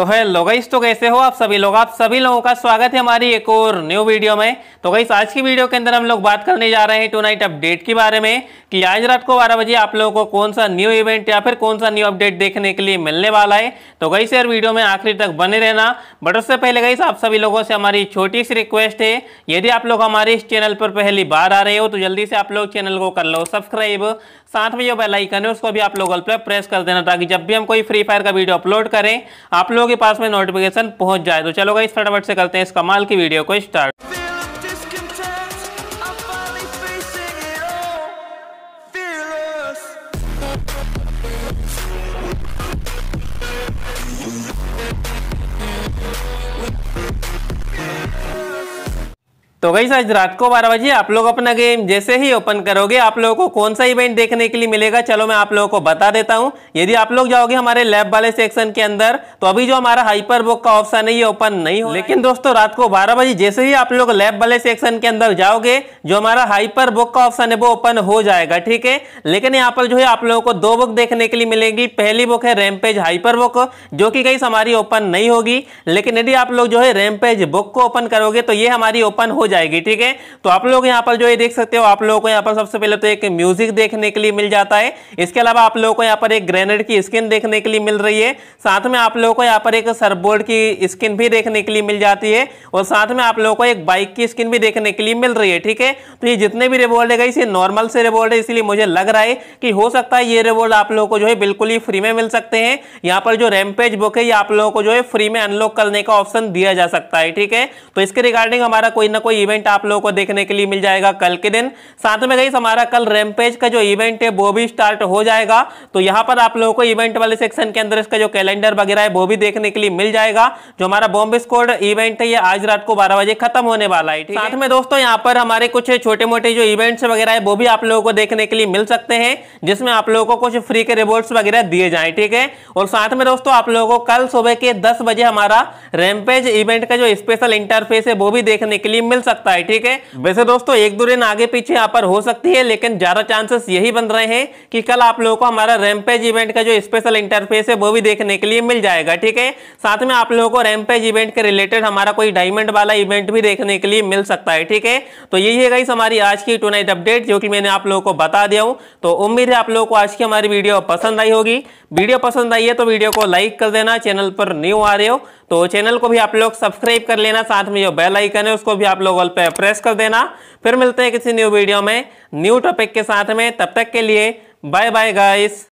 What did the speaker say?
तो है गईस तो कैसे हो आप सभी लोग आप सभी लोगों का स्वागत है हमारी एक और न्यू वीडियो में तो गईस आज की वीडियो के अंदर हम लोग बात करने जा रहे हैं टू नाइट अपडेट के बारे में कि आज रात को बारह बजे आप लोगों को कौन सा न्यू इवेंट या फिर कौन सा न्यू अपडेट देखने के लिए मिलने वाला है तो गई यार वीडियो में आखिरी तक बने रहना बट उससे पहले गईस आप सभी लोगों से हमारी छोटी सी रिक्वेस्ट है यदि आप लोग हमारे इस चैनल पर पहली बार आ रहे हो तो जल्दी से आप लोग चैनल को कर लो सब्सक्राइब साथ में जो बेलाइकन है उसको भी आप लोग प्रेस कर देना ताकि जब भी हम कोई फ्री फायर का वीडियो अपलोड करें आप लोग के पास में नोटिफिकेशन पहुंच जाए तो चलो इस फटाफट से करते हैं इस कमाल की वीडियो को स्टार्ट तो गई आज रात को बारह बजे आप लोग अपना गेम जैसे ही ओपन करोगे आप लोगों को कौन सा इवेंट देखने के लिए मिलेगा चलो मैं आप लोगों को बता देता हूं यदि आप लोग जाओगे हमारे लैब वाले सेक्शन के अंदर तो अभी जो हमारा हाइपर बुक का ऑप्शन है ये ओपन नहीं हो लेकिन दोस्तों रात को बारह बजे जैसे ही आप लोग लैब वाले सेक्शन के अंदर जाओगे जो हमारा हाइपर बुक का ऑप्शन है वो ओपन हो जाएगा ठीक है लेकिन यहाँ पर जो है आप लोगों को दो बुक देखने के लिए मिलेगी पहली बुक है रैमपेज हाइपर बुक जो की कहीं हमारी ओपन नहीं होगी लेकिन यदि आप लोग जो है रैमपेज बुक को ओपन करोगे तो ये हमारी ओपन हो जाएगी ठीक है तो आप लोग यहाँ पर जो ये देख सकते हो आप लोगों को यहाँ पर सबसे पहले तो एक म्यूजिक देखने के लिए मिल जाता है इसके अलावा आप लोगों को यहाँ पर एक ग्रेनेड की स्किन देखने के लिए मिल रही है साथ में आप लोगों को यहाँ पर एक सरबोर्ड की स्किन भी देखने के लिए मिल जाती है और साथ में आप लोगों को एक बाइक की स्किन भी देखने के लिए मिल रही है ठीक है तो ये जितने भी रिवॉर्ड है इसे नॉर्मल से रिवॉर्ड है इसलिए मुझे लग रहा है कि हो सकता है ये रिवॉर्ड आप लोगों को जो है बिल्कुल ही फ्री में मिल सकते हैं यहाँ पर जो रैमपेज बुक है ये आप लोगों को जो है फ्री में अनलॉक करने का ऑप्शन दिया जा सकता है ठीक है तो इसके रिगार्डिंग हमारा कोई ना कोई इवेंट आप लोगों को देखने के लिए मिल जाएगा कल के दिन साथ में गई हमारा कल रैमपेज का जो इवेंट है वो भी स्टार्ट हो जाएगा तो यहाँ पर आप लोगों को इवेंट वाले सेक्शन के अंदर इसका जो कैलेंडर वगैरह है वो भी देखने के लिए मिल जाएगा जो हमारा बॉम्बे स्कोड इवेंट है ये आज रात को बारह बजे खत्म होने वाला है साथ में दोस्तों यहाँ पर हमारे कुछ छोटे मोटे जो इवेंट्स वगैरह है वो भी आप लोगों को देखने के लिए मिल सकते हैं जिसमें आप लोगों को कुछ फ्री के रिवॉर्ड्स वगैरह दिए जाए ठीक है और साथ में दोस्तों आप लोगों को कल सुबह के दस बजे हमारा रैमपेज इवेंट का जो स्पेशल इंटरफेस है वो भी देखने के लिए मिल सकता सकता है ठीक है वैसे दोस्तों एक दो दिन आगे पीछे यहाँ पर हो सकती है लेकिन ज्यादा चांसेस यही बन रहे हैं कि कल आप लोगों को हमारा रैमपेज इवेंट का जो स्पेशल इंटरफेस है वो भी देखने के लिए मिल जाएगा ठीक है साथ में आप लोगों को रैमपेज इवेंट के रिलेटेड हमारा कोई डायमंड वाला इवेंट भी देखने के लिए मिल सकता है ठीक है तो यही है गाइस हमारी आज की टू अपडेट जो कि मैंने आप लोगों को बता दिया हूँ तो उम्मीद है आप लोगों को आज की हमारी वीडियो पसंद आई होगी वीडियो पसंद आई है तो वीडियो को लाइक कर देना चैनल पर न्यू आ रहे हो तो चैनल को भी आप लोग सब्सक्राइब कर लेना साथ में जो बेल आइकन है उसको भी आप लोग ऑल पे प्रेस कर देना फिर मिलते हैं किसी न्यू वीडियो में न्यू टॉपिक के साथ में तब तक के लिए बाय बाय गाइस